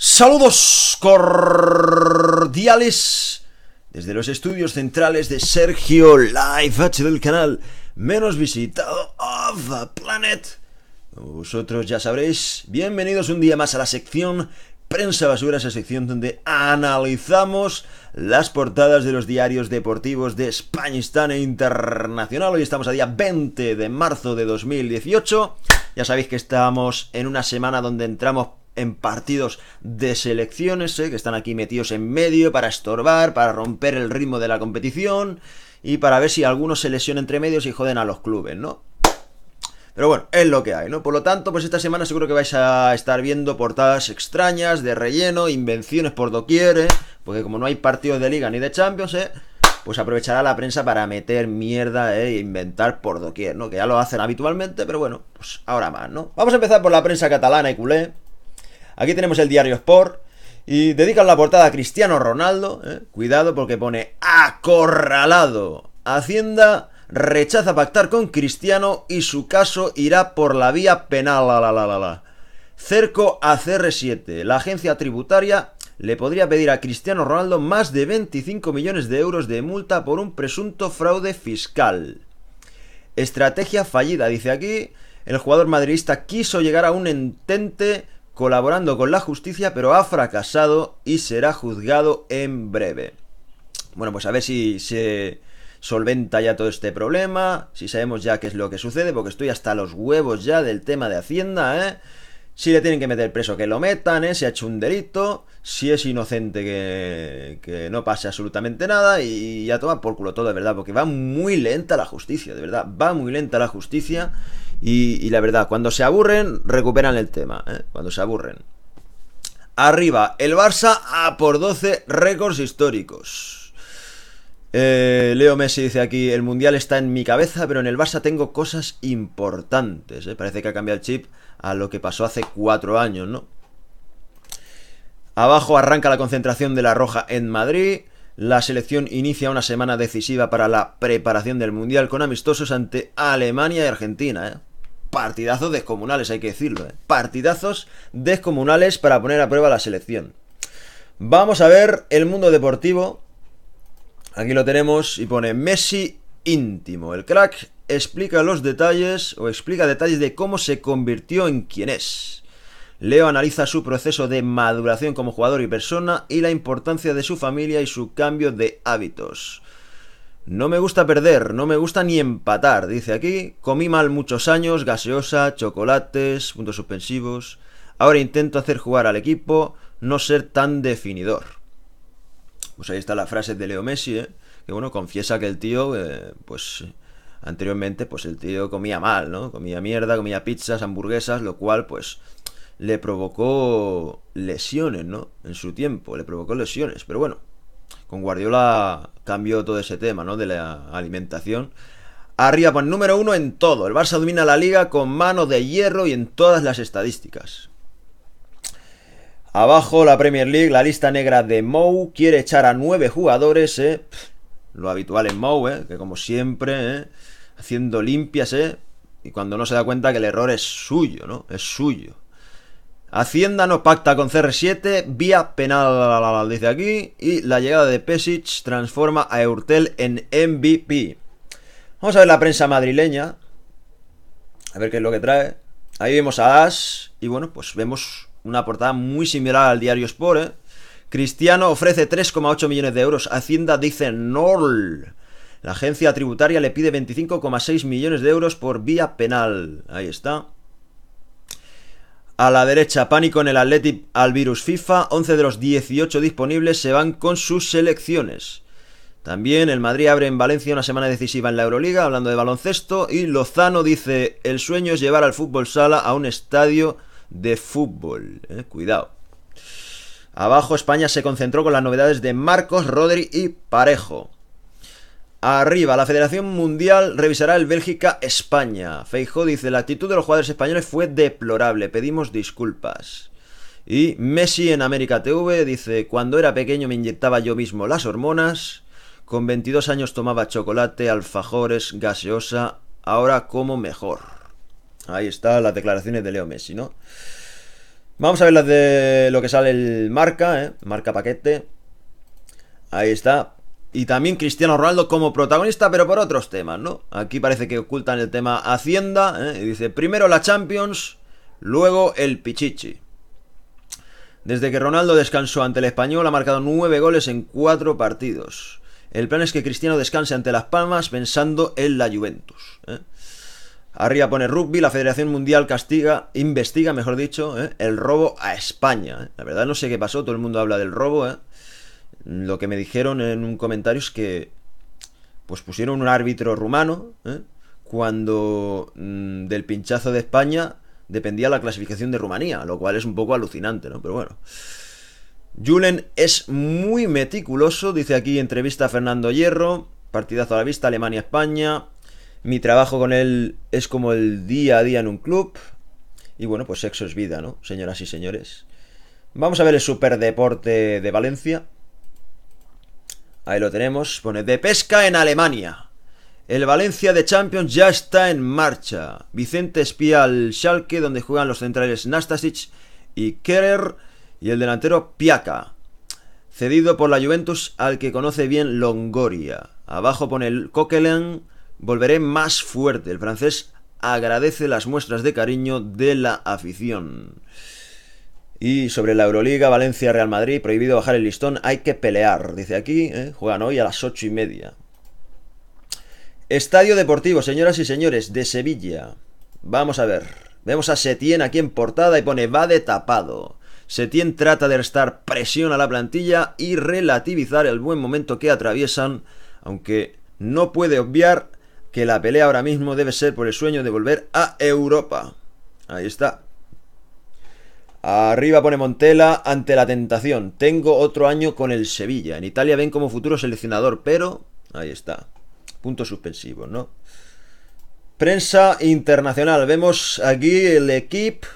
Saludos cordiales desde los estudios centrales de Sergio Live H del canal menos visitado of the planet. vosotros ya sabréis, bienvenidos un día más a la sección Prensa Basura, esa sección donde analizamos las portadas de los diarios deportivos de están e Internacional. Hoy estamos a día 20 de marzo de 2018. Ya sabéis que estamos en una semana donde entramos en partidos de selecciones, ¿eh? que están aquí metidos en medio para estorbar, para romper el ritmo de la competición y para ver si algunos se lesionan entre medios y joden a los clubes, ¿no? Pero bueno, es lo que hay, ¿no? Por lo tanto, pues esta semana seguro que vais a estar viendo portadas extrañas, de relleno, invenciones por doquier, ¿eh? Porque como no hay partidos de liga ni de Champions, ¿eh? Pues aprovechará la prensa para meter mierda ¿eh? e inventar por doquier, ¿no? Que ya lo hacen habitualmente, pero bueno, pues ahora más, ¿no? Vamos a empezar por la prensa catalana y culé. Aquí tenemos el diario Sport. Y dedican la portada a Cristiano Ronaldo. ¿eh? Cuidado porque pone acorralado. Hacienda rechaza pactar con Cristiano y su caso irá por la vía penal. la, Cerco a CR7. La agencia tributaria le podría pedir a Cristiano Ronaldo más de 25 millones de euros de multa por un presunto fraude fiscal. Estrategia fallida, dice aquí. El jugador madridista quiso llegar a un entente colaborando con la justicia, pero ha fracasado y será juzgado en breve. Bueno, pues a ver si se solventa ya todo este problema, si sabemos ya qué es lo que sucede, porque estoy hasta los huevos ya del tema de Hacienda, ¿eh? Si le tienen que meter preso, que lo metan, ¿eh? Si ha hecho un delito, si es inocente, que, que no pase absolutamente nada y ya toma por culo todo, de verdad, porque va muy lenta la justicia, de verdad, va muy lenta la justicia y, la verdad, cuando se aburren, recuperan el tema. ¿eh? Cuando se aburren. Arriba, el Barça a por 12 récords históricos. Eh, Leo Messi dice aquí, el Mundial está en mi cabeza, pero en el Barça tengo cosas importantes. ¿eh? Parece que ha cambiado el chip a lo que pasó hace cuatro años, ¿no? Abajo arranca la concentración de la Roja en Madrid. La selección inicia una semana decisiva para la preparación del Mundial con amistosos ante Alemania y Argentina. ¿eh? partidazos descomunales, hay que decirlo. ¿eh? Partidazos descomunales para poner a prueba la selección. Vamos a ver el mundo deportivo. Aquí lo tenemos y pone Messi íntimo. El crack explica los detalles o explica detalles de cómo se convirtió en quien es. Leo analiza su proceso de maduración como jugador y persona y la importancia de su familia y su cambio de hábitos. No me gusta perder, no me gusta ni empatar, dice aquí. Comí mal muchos años, gaseosa, chocolates, puntos suspensivos. Ahora intento hacer jugar al equipo, no ser tan definidor. Pues ahí está la frase de Leo Messi, ¿eh? que bueno, confiesa que el tío, eh, pues anteriormente, pues el tío comía mal, ¿no? Comía mierda, comía pizzas, hamburguesas, lo cual pues le provocó lesiones, ¿no? En su tiempo, le provocó lesiones, pero bueno, con Guardiola cambió todo ese tema, ¿no? De la alimentación. Arriba pues, número uno en todo. El Barça domina la liga con mano de hierro y en todas las estadísticas. Abajo la Premier League, la lista negra de Mou quiere echar a nueve jugadores, ¿eh? Lo habitual en Mou, ¿eh? Que como siempre, ¿eh? Haciendo limpias, ¿eh? Y cuando no se da cuenta que el error es suyo, ¿no? Es suyo. Hacienda no pacta con CR7, vía penal, dice aquí, y la llegada de Pesic transforma a Eurtel en MVP. Vamos a ver la prensa madrileña, a ver qué es lo que trae. Ahí vemos a As, y bueno, pues vemos una portada muy similar al diario Sport. ¿eh? Cristiano ofrece 3,8 millones de euros, Hacienda dice NOL. La agencia tributaria le pide 25,6 millones de euros por vía penal. Ahí está. A la derecha, pánico en el Athletic al virus FIFA. 11 de los 18 disponibles se van con sus selecciones. También el Madrid abre en Valencia una semana decisiva en la Euroliga, hablando de baloncesto. Y Lozano dice: El sueño es llevar al fútbol sala a un estadio de fútbol. Eh, cuidado. Abajo, España se concentró con las novedades de Marcos, Rodri y Parejo. Arriba, la Federación Mundial revisará el Bélgica-España. Feijo dice, la actitud de los jugadores españoles fue deplorable, pedimos disculpas. Y Messi en América TV dice, cuando era pequeño me inyectaba yo mismo las hormonas, con 22 años tomaba chocolate, alfajores, gaseosa, ahora como mejor. Ahí están las declaraciones de Leo Messi, ¿no? Vamos a ver las de lo que sale el marca, ¿eh? Marca paquete. Ahí está, y también Cristiano Ronaldo como protagonista, pero por otros temas, ¿no? Aquí parece que ocultan el tema Hacienda, ¿eh? y dice primero la Champions, luego el Pichichi. Desde que Ronaldo descansó ante el español ha marcado nueve goles en cuatro partidos. El plan es que Cristiano descanse ante Las Palmas pensando en la Juventus. ¿eh? Arriba pone rugby, la Federación Mundial castiga, investiga, mejor dicho, ¿eh? el robo a España. ¿eh? La verdad no sé qué pasó, todo el mundo habla del robo, ¿eh? Lo que me dijeron en un comentario es que pues pusieron un árbitro rumano ¿eh? cuando mm, del pinchazo de España dependía la clasificación de Rumanía, lo cual es un poco alucinante, ¿no? Pero bueno. Julen es muy meticuloso, dice aquí entrevista a Fernando Hierro, partidazo a la vista, Alemania-España, mi trabajo con él es como el día a día en un club, y bueno, pues sexo es vida, ¿no? Señoras y señores. Vamos a ver el superdeporte de Valencia. Ahí lo tenemos, pone de pesca en Alemania. El Valencia de Champions ya está en marcha. Vicente espía al Schalke donde juegan los centrales Nastasic y Kerer y el delantero Piaca. Cedido por la Juventus al que conoce bien Longoria. Abajo pone el Coquelin. Volveré más fuerte. El francés agradece las muestras de cariño de la afición. Y sobre la Euroliga, Valencia, Real Madrid, prohibido bajar el listón, hay que pelear. Dice aquí, ¿eh? juegan hoy a las ocho y media. Estadio Deportivo, señoras y señores, de Sevilla. Vamos a ver. Vemos a Setién aquí en portada y pone va de tapado. Setién trata de restar presión a la plantilla y relativizar el buen momento que atraviesan, aunque no puede obviar que la pelea ahora mismo debe ser por el sueño de volver a Europa. Ahí está. Arriba pone Montela ante la tentación. Tengo otro año con el Sevilla. En Italia ven como futuro seleccionador, pero... Ahí está. Punto suspensivo, ¿no? Prensa internacional. Vemos aquí el equipo.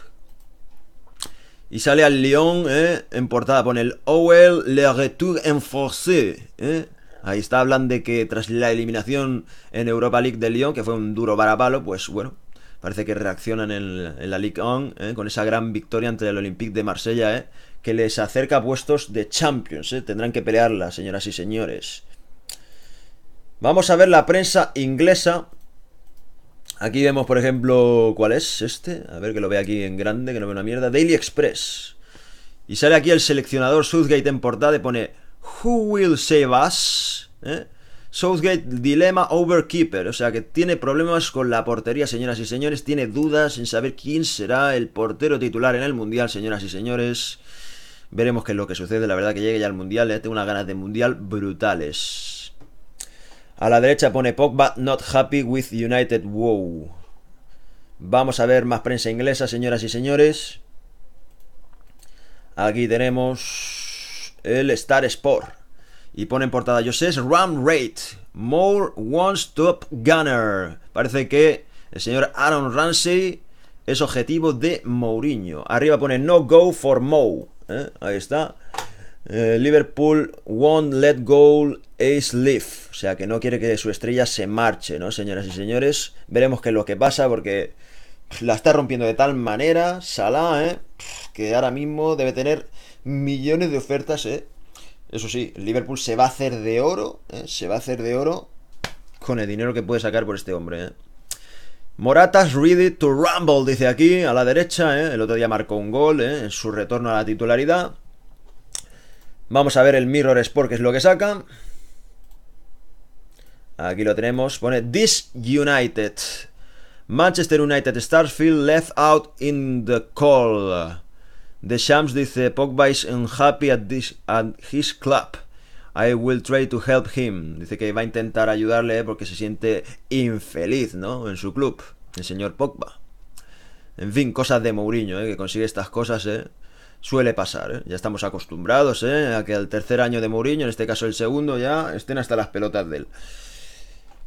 Y sale al Lyon ¿eh? en portada. Pone el Owell Le Retour en ¿eh? Ahí está, hablan de que tras la eliminación en Europa League de Lyon, que fue un duro varapalo, pues bueno, parece que reaccionan en, la Ligue 1 ¿eh? con esa gran victoria ante el Olympique de Marsella, ¿eh? que les acerca puestos de Champions. ¿eh? Tendrán que pelearla, señoras y señores. Vamos a ver la prensa inglesa. Aquí vemos, por ejemplo, cuál es este. A ver que lo vea aquí en grande, que no veo una mierda. Daily Express. Y sale aquí el seleccionador Southgate en portada y pone Who will save us? ¿Eh? Southgate, dilema overkeeper, o sea que tiene problemas con la portería, señoras y señores, tiene dudas en saber quién será el portero titular en el Mundial, señoras y señores. Veremos qué es lo que sucede, la verdad que llegue ya al Mundial, ¿eh? tengo unas ganas de Mundial brutales. A la derecha pone Pogba, not happy with United, wow. Vamos a ver más prensa inglesa, señoras y señores. Aquí tenemos el Star Sport. Y pone en portada yo es Ram Rate, More One Stop Gunner. Parece que el señor Aaron Ramsey es objetivo de Mourinho. Arriba pone No Go for Mo. ¿eh? Ahí está. Eh, Liverpool won't let go Ace Leaf. O sea que no quiere que su estrella se marche, ¿no, señoras y señores? Veremos qué es lo que pasa porque la está rompiendo de tal manera, Salah, ¿eh? que ahora mismo debe tener millones de ofertas, ¿eh? Eso sí, Liverpool se va a hacer de oro, ¿eh? se va a hacer de oro con el dinero que puede sacar por este hombre. ¿eh? Moratas ready to rumble, dice aquí, a la derecha. ¿eh? El otro día marcó un gol en su retorno a la titularidad. Vamos a ver el Mirror Sport, que es lo que saca. Aquí lo tenemos. Pone United. Manchester United Starfield left out in the call. The Shams dice, Pogba is unhappy at, this, at his club. I will try to help him. Dice que va a intentar ayudarle eh, porque se siente infeliz, ¿no? En su club, el señor Pogba. En fin, cosas de Mourinho, ¿eh? que consigue estas cosas, ¿eh? Suele pasar, eh. Ya estamos acostumbrados, ¿eh? A que al tercer año de Mourinho, en este caso el segundo, ya estén hasta las pelotas de él.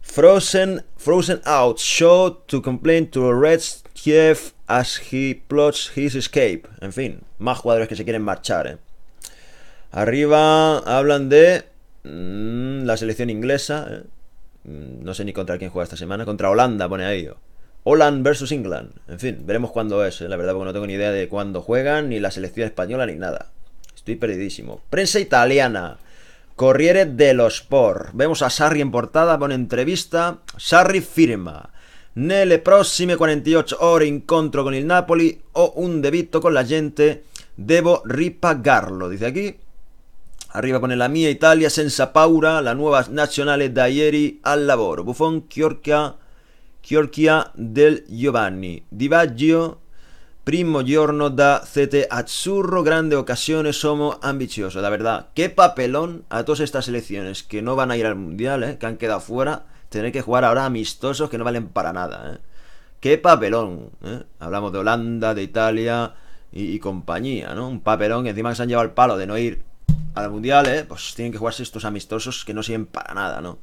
Frozen, frozen out, Show to complain to red Kiev as he plots his escape. En fin, más jugadores que se quieren marchar. Eh. Arriba hablan de mm, la selección inglesa. Eh. Mm, no sé ni contra quién juega esta semana. Contra Holanda, pone ahí. Holland versus England. En fin, veremos cuándo es. Eh, la verdad, porque no tengo ni idea de cuándo juegan, ni la selección española, ni nada. Estoy perdidísimo. Prensa italiana. Corriere dello Sport. Vemos a Sarri en portada, con entrevista. Sarri firma. Nelle prossime 48 ore incontro con il Napoli o un debito con la gente. Debo ripagarlo, dice aquí. Arriba pone la mia Italia senza paura, la nuova nazionale da ieri al lavoro. Buffon, Chiorchia, Chiorchia del Giovanni. Divagio. Primo giorno da CT Azzurro, grande ocasiones, somos ambicioso. La verdad, qué papelón a todas estas selecciones que no van a ir al mundial, ¿eh? que han quedado fuera, tener que jugar ahora amistosos que no valen para nada. Eh. Qué papelón. Eh. Hablamos de Holanda, de Italia y, compañía, ¿no? Un papelón encima que se han llevado el palo de no ir al mundial, ¿eh? pues tienen que jugarse estos amistosos que no sirven para nada, ¿no?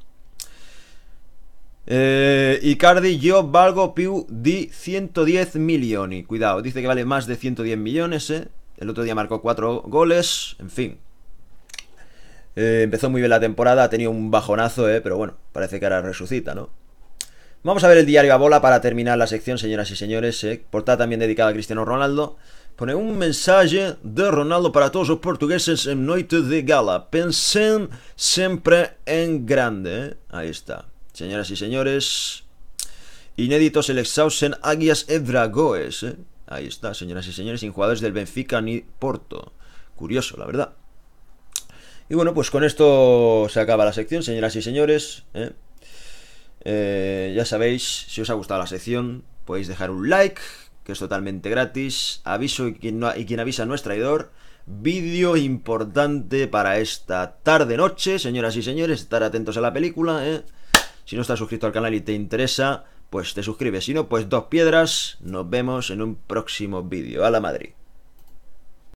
Eh, Icardi, yo valgo più di 110 milioni. Cuidado, dice que vale más de 110 millones, eh. El otro día marcó 4 goles, en fin. Eh, empezó muy bien la temporada, ha tenido un bajonazo, Pero bueno, parece que ahora resucita, ¿no? Vamos a ver el diario a bola para terminar la sección, señoras y señores. Portada también dedicada a Cristiano Ronaldo. Pone un mensaje de Ronaldo para todos los portugueses en noite de gala. Pensen siempre en grande. Ahí está. Señoras y señores, inéditos el Exhausen Águias Edragoes. ¿eh? Ahí está, señoras y señores, sin jugadores del Benfica ni Porto. Curioso, la verdad. Y bueno, pues con esto se acaba la sección, señoras y señores. ¿eh? Eh, ya sabéis, si os ha gustado la sección, podéis dejar un like, que es totalmente gratis. Aviso y quien, quien avisa no es traidor. Vídeo importante para esta tarde-noche, señoras y señores, estar atentos a la película. ¿eh? Si no estás suscrito al canal y te interesa, pues te suscribes. Si no, pues dos piedras. Nos vemos en un próximo vídeo. A la Madrid.